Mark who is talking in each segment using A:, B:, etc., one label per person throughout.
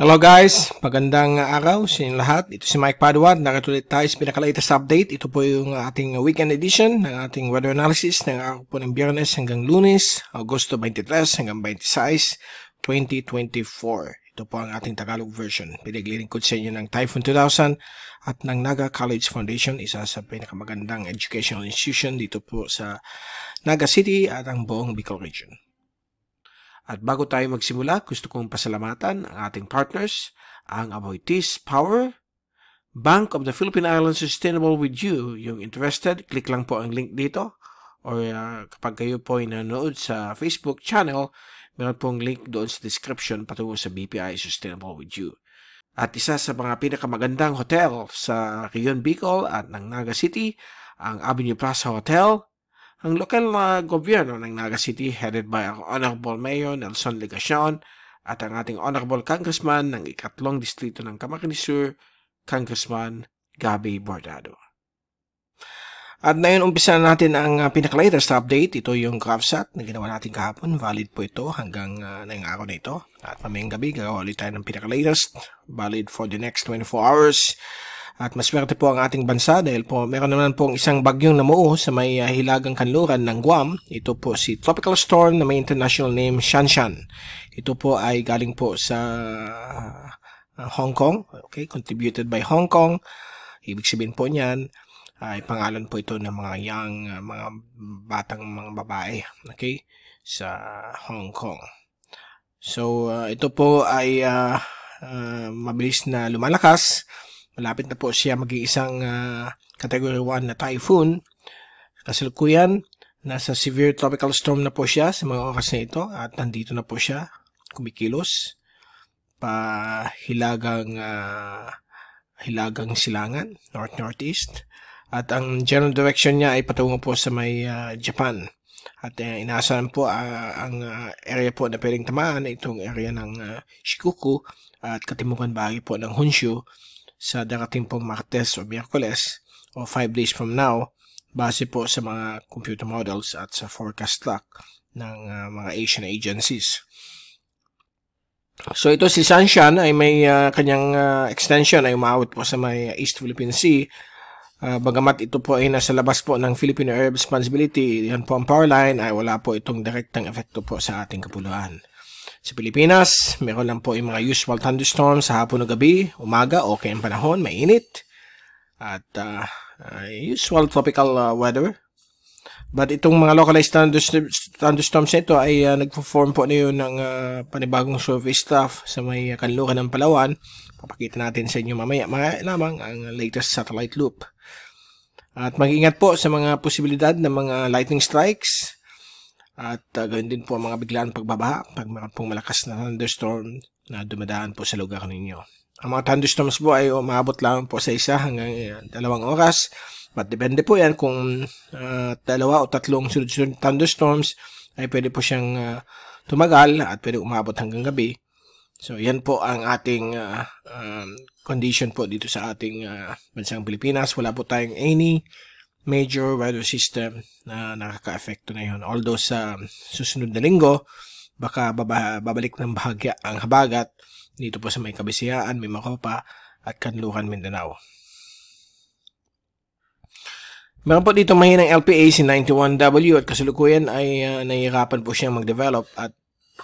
A: Hello guys, pagandang araw sa inyong lahat. Ito si Mike Paduan, nakatulit tayo sa pinakalatest update. Ito po yung ating weekend edition ng ating weather analysis ng araw po ng Biyernes hanggang Lunes, Agosto 23 hanggang 26, 2024. Ito po ang ating Tagalog version. Pinaglilingkod sa inyo ng Typhoon 2000 at ng Naga College Foundation, isa sa pinakamagandang educational institution dito po sa Naga City at ang buong Bicol Region. At bago tayo magsimula, gusto kong pasalamatan ang ating partners, ang Aboitis Power, Bank of the Philippine Islands Sustainable with You. Yung interested, click lang po ang link dito. Or uh, kapag kayo po ay nanood sa Facebook channel, meron pong link doon sa description patungo sa BPI Sustainable with You. At isa sa mga pinakamagandang hotel sa Rion Bicol at ng Naga City, ang Avenue Plaza Hotel ang lokal na gobyerno ng Naga City headed by ang Honorable Mayor Nelson Legacion at ang ating Honorable Congressman ng ikatlong distrito ng Camarines Sur, Congressman Gabby Bordado. At ngayon, umpisa na natin ang uh, pinaka-latest update. Ito yung GraphSat na ginawa natin kahapon. Valid po ito hanggang uh, ngayong araw na ito. At mamayang gabi, gagawa ulit tayo ng pinaka-latest. Valid for the next 24 hours. At maswerte po ang ating bansa dahil po meron naman pong isang bagyong namuo sa may uh, hilagang kanluran ng Guam. Ito po si Tropical Storm na may international name Shanshan. Ito po ay galing po sa uh, Hong Kong, okay, contributed by Hong Kong. Ibig sabihin po niyan ay pangalan po ito ng mga young ah, mga batang mga babae, okay, sa Hong Kong. So uh, ito po ay uh, uh, mabilis na lumalakas Malapit na po siya maging isang uh, Category 1 na typhoon. Kasalukuyan, nasa severe tropical storm na po siya sa mga oras na ito at nandito na po siya, kumikilos, pa hilagang uh, hilagang silangan, north-northeast. At ang general direction niya ay patungo po sa may uh, Japan. At uh, inaasahan po uh, ang uh, area po na pwedeng tamaan itong area ng uh, Shikoku at katimukan bahagi po ng Honshu sa darating pong Martes o Miyerkules o 5 days from now base po sa mga computer models at sa forecast clock ng uh, mga Asian agencies. So ito si Sanshan ay may uh, kanyang uh, extension ay umaawit po sa may East Philippine Sea. Uh, bagamat ito po ay nasa labas po ng Philippine Air Responsibility, yan po ang power line ay wala po itong direktang epekto po sa ating kapuluan. Sa Pilipinas, meron lang po yung mga usual thunderstorms sa hapon o gabi, umaga, okay ang panahon, mainit. At uh, uh, usual tropical uh, weather. But itong mga localized thunderstorms nito ay uh, nagpo-form po na yun ng uh, panibagong surface staff sa may kanlukan ng Palawan. Papakita natin sa inyo mamaya mga lamang ang latest satellite loop. At mag-ingat po sa mga posibilidad ng mga lightning strikes at uh, ah, ganoon din po ang mga biglaan pagbabaha pag meron pong malakas na thunderstorm na dumadaan po sa lugar ninyo. Ang mga thunderstorms po ay umabot lang po sa isa hanggang uh, dalawang oras. But depende po yan kung uh, dalawa o tatlong sunod-sunod thunderstorms ay pwede po siyang uh, tumagal at pwede umabot hanggang gabi. So yan po ang ating uh, um, condition po dito sa ating uh, bansang Pilipinas. Wala po tayong any major weather system na nakaka-apekto na yun. Although sa susunod na linggo, baka babalik ng bahagya ang habagat dito po sa may Kabisiyaan, may Makopa at Kanlukan, Mindanao. Meron po dito mahinang LPA si 91W at kasalukuyan ay uh, nahihirapan po siyang mag-develop at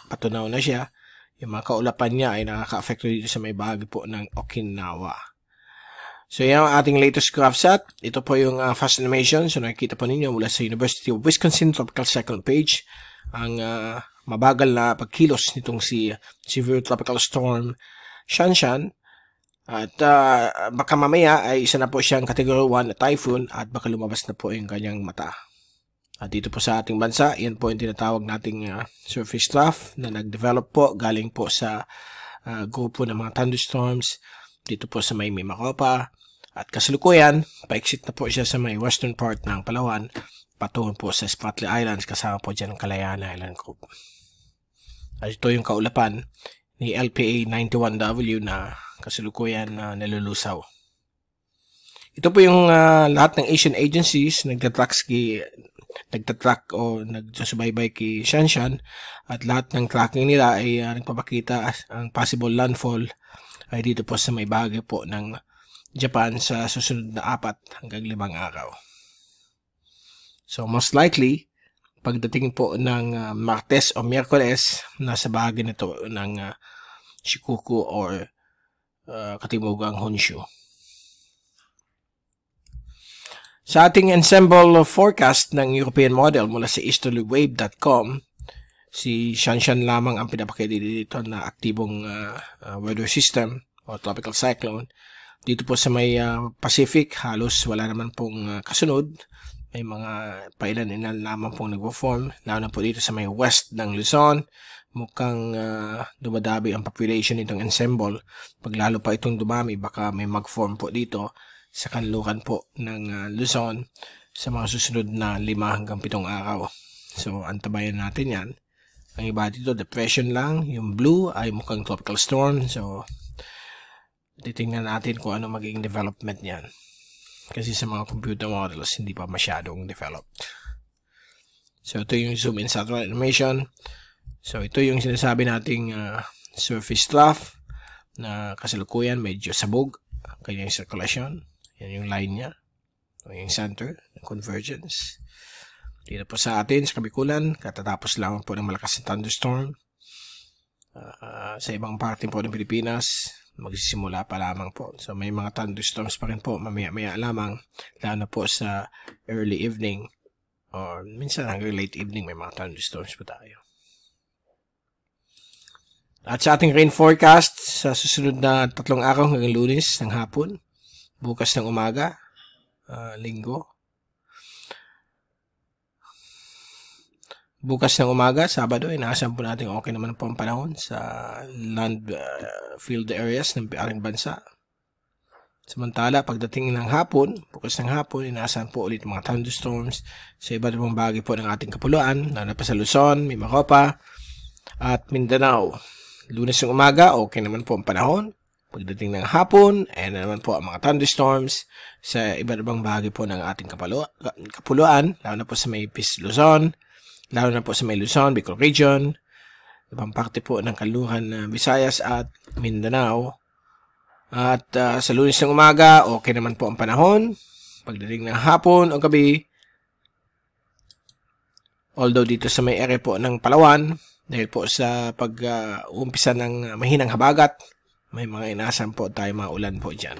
A: patunaw na siya. Yung mga kaulapan niya ay nakaka-affecto dito sa may bahagi po ng Okinawa. So yan ang ating latest graph set. Ito po yung uh, fast animation. So nakikita po ninyo mula sa University of Wisconsin Tropical Cyclone Page ang uh, mabagal na pagkilos nitong si Severe Tropical Storm Shanshan. At uh, baka mamaya ay isa na po siyang Category 1 na typhoon at baka lumabas na po yung kanyang mata. At dito po sa ating bansa, yan po yung tinatawag nating uh, surface trough na nag-develop po galing po sa uh, grupo ng mga thunderstorms dito po sa may Mimacopa at kasalukuyan, paiksit na po siya sa may western part ng Palawan patungo po sa Spratly Islands kasama po dyan ang Kalayaan Island Group. At ito yung kaulapan ni LPA 91W na kasalukuyan na nalulusaw. Ito po yung uh, lahat ng Asian agencies nagtatrack ski nagtatrack o nagsusubaybay kay Shanshan at lahat ng tracking nila ay uh, nagpapakita as, ang possible landfall ay dito po sa may bahagi po ng Japan sa susunod na apat hanggang limang araw. So most likely, pagdating po ng uh, Martes o Miyerkules, nasa bahagi na to ng uh, ah, Shikoku or uh, ah, Katimugang Honshu. Sa ating ensemble forecast ng European model mula sa easterlywave.com, si Shanshan lamang ang pinapakita dito na aktibong uh, uh, weather system o tropical cyclone dito po sa may uh, Pacific, halos wala naman pong uh, kasunod. May mga pailan-ilan lamang pong nagpo-form. Lalo na po dito sa may west ng Luzon. Mukhang uh, dumadabi ang population nitong ensemble. Pag lalo pa itong dumami, baka may mag-form po dito sa kanlukan po ng uh, Luzon sa mga susunod na 5 hanggang 7 araw. So, antabayan natin yan. Ang iba dito, depression lang. Yung blue ay mukhang tropical storm. So, titingnan natin kung ano magiging development niyan. Kasi sa mga computer models, hindi pa masyadong developed. So, ito yung zoom in satellite animation. So, ito yung sinasabi nating uh, surface trough na kasalukuyan, medyo sabog. Kanya yung circulation. Yan yung line niya. O yung center, convergence. Dito po sa atin, sa Kabikulan, katatapos lang po ng malakas na thunderstorm. Uh, sa ibang parte po ng Pilipinas, magsisimula pa lamang po. So may mga thunderstorms pa rin po mamaya-maya lamang lalo na po sa early evening or minsan hanggang late evening may mga thunderstorms po tayo. At sa ating rain forecast sa susunod na tatlong araw hanggang lunes ng hapon, bukas ng umaga, uh, linggo, bukas ng umaga, Sabado, inaasahan po natin okay naman po ang panahon sa land uh, field areas ng ating bansa. Samantala, pagdating ng hapon, bukas ng hapon, inaasahan po ulit mga thunderstorms sa iba't ibang bagay po ng ating kapuluan, lalo pa sa Luzon, Mimacopa, at Mindanao. Lunes ng umaga, okay naman po ang panahon. Pagdating ng hapon, ayan na naman po ang mga thunderstorms sa iba't ibang bagay po ng ating kapuluan, lalo na po sa Maypis, Luzon, lalo na po sa may Luzon, Bicol Region, ibang parte po ng Kaluhan, ng uh, Visayas at Mindanao. At uh, sa lunes ng umaga, okay naman po ang panahon. Pagdating ng hapon o gabi, although dito sa may area po ng Palawan, dahil po sa pag-uumpisa uh, ng mahinang habagat, may mga inasan po tayo mga ulan po dyan.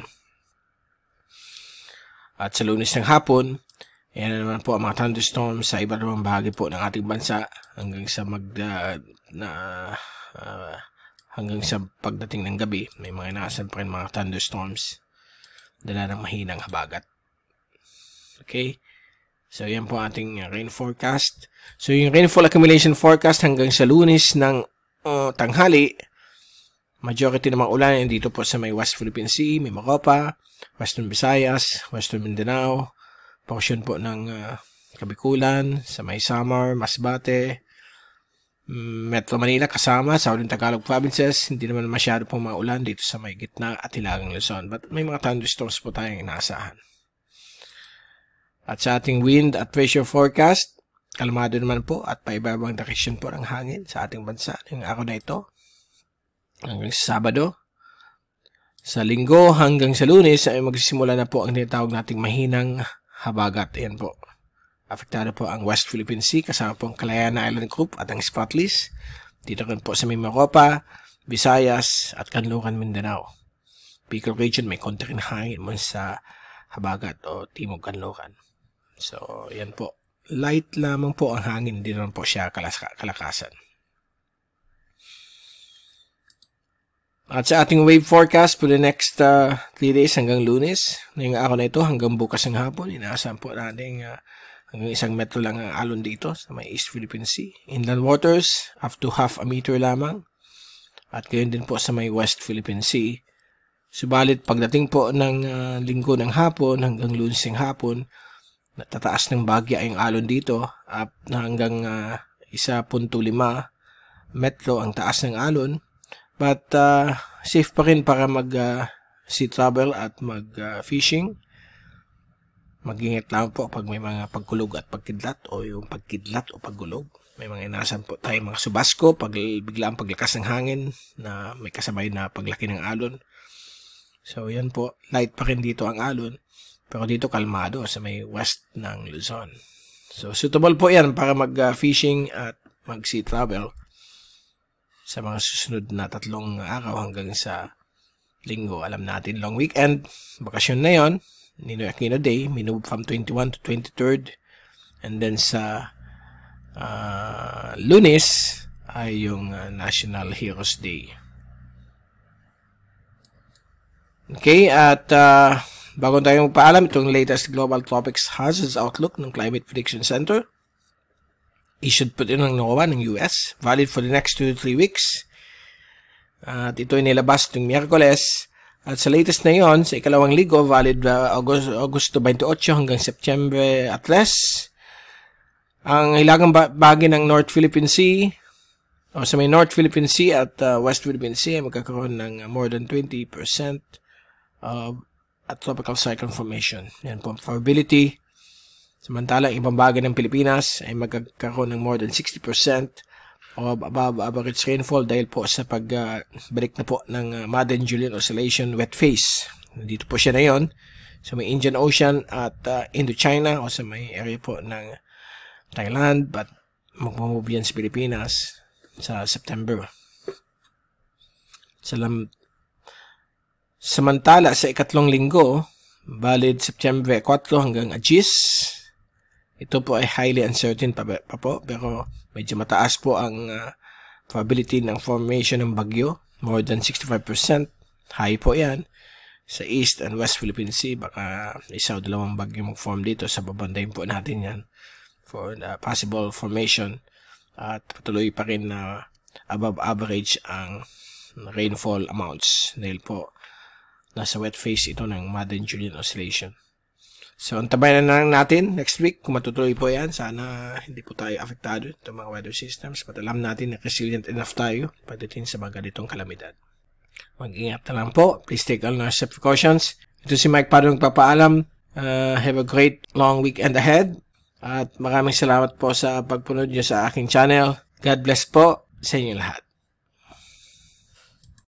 A: At sa lunes ng hapon, yan na naman po ang mga thunderstorm sa iba't ibang bahagi po ng ating bansa hanggang sa mag uh, na uh, hanggang sa pagdating ng gabi may mga inaasan pa rin mga thunderstorms dala ng mahinang habagat. Okay? So yan po ating ah, rain forecast. So yung rainfall accumulation forecast hanggang sa lunes ng uh, tanghali majority ng mga ulan dito po sa may West Philippine Sea, may Macopa, Western Visayas, Western Mindanao, portion po ng ah, Kabikulan, sa May Samar, Masbate, mm, Metro Manila kasama sa uling Tagalog provinces. Hindi naman masyado pong mga dito sa may gitna at hilagang Luzon. But may mga thunderstorms po tayong inaasahan. At sa ating wind at pressure forecast, kalmado naman po at paibabang direction po ng hangin sa ating bansa Yung ako na ito. Hanggang sa Sabado. Sa linggo hanggang sa lunes ay magsisimula na po ang tinatawag nating mahinang habagat. Ayan po. Apektado po ang West Philippine Sea kasama po ang Kalayana Island Group at ang Spotless. Dito rin po sa Mimaropa, Visayas at Kanluran, Mindanao. Bicol region may konti rin hangin man sa habagat o timog kanluran. So, yan po. Light lamang po ang hangin. Hindi naman po siya kalas kalakasan. At sa ating wave forecast for the next 3 uh, days hanggang lunes, ngayong ako na ito hanggang bukas ng hapon, inaasahan po natin uh, hanggang isang metro lang ang alon dito sa may East Philippine Sea. Inland waters, up to half a meter lamang. At gayon din po sa may West Philippine Sea. Subalit pagdating po ng uh, linggo ng hapon hanggang lunes ng hapon, natataas ng bagya ang alon dito up na hanggang uh, 1.5 metro ang taas ng alon But uh, safe pa rin para mag uh, sea travel at mag uh, fishing. Mag-ingat lang po pag may mga pagkulog at pagkidlat o yung pagkidlat o paggulog. May mga inasan po tayo mga subasko pag bigla ang paglakas ng hangin na may kasabay na paglaki ng alon. So yan po, light pa rin dito ang alon. Pero dito kalmado sa may west ng Luzon. So suitable po yan para mag-fishing uh, at mag-sea travel sa mga susunod na tatlong araw hanggang sa linggo. Alam natin, long weekend, bakasyon na yon Ninoy Aquino Day, minove from 21 to 23rd. And then sa uh, lunes ay yung uh, National Heroes Day. Okay, at uh, bago tayo magpaalam, itong latest Global topics Hazards Outlook ng Climate Prediction Center – issued po din ng NOAA ng US, valid for the next 2 to 3 weeks. At ito ay nilabas noong Miyerkules. At sa latest na yon, sa ikalawang ligo, valid uh, August, Agosto 28 hanggang September at less. Ang hilagang ba- bahagi ng North Philippine Sea, o sa may North Philippine Sea at uh, West Philippine Sea, ay magkakaroon ng uh, more than 20% of a tropical cyclone formation. Yan po ang probability Samantalang ibang bagay ng Pilipinas ay magkakaroon ng more than 60% o above average rainfall dahil po sa pagbalik ah, uh, na po ng uh, ah, Madden Julian Oscillation wet phase. Dito po siya na yon sa may Indian Ocean at uh, Indochina o sa may area po ng Thailand but magmamove yan sa Pilipinas sa September. Salam Samantala sa ikatlong linggo, valid September 4 hanggang Agis, ito po ay highly uncertain pa, pa po pero medyo mataas po ang uh, probability ng formation ng bagyo. More than 65%. High po yan. Sa East and West Philippine Sea, baka isa o dalawang bagyo mag-form dito. Sa babandayin po natin yan for the possible formation. At patuloy pa rin na above average ang rainfall amounts dahil po nasa wet phase ito ng Madden Julian Oscillation. So, antabayan na lang natin next week kung matutuloy po yan. Sana hindi po tayo apektado ng mga weather systems but alam natin na resilient enough tayo pagdating sa mga ganitong kalamidad. Mag-ingat na lang po. Please take all necessary precautions. Ito si Mike Padong papaalam. Uh, have a great long weekend ahead. At maraming salamat po sa pagpunod nyo sa aking channel. God bless po sa inyo lahat.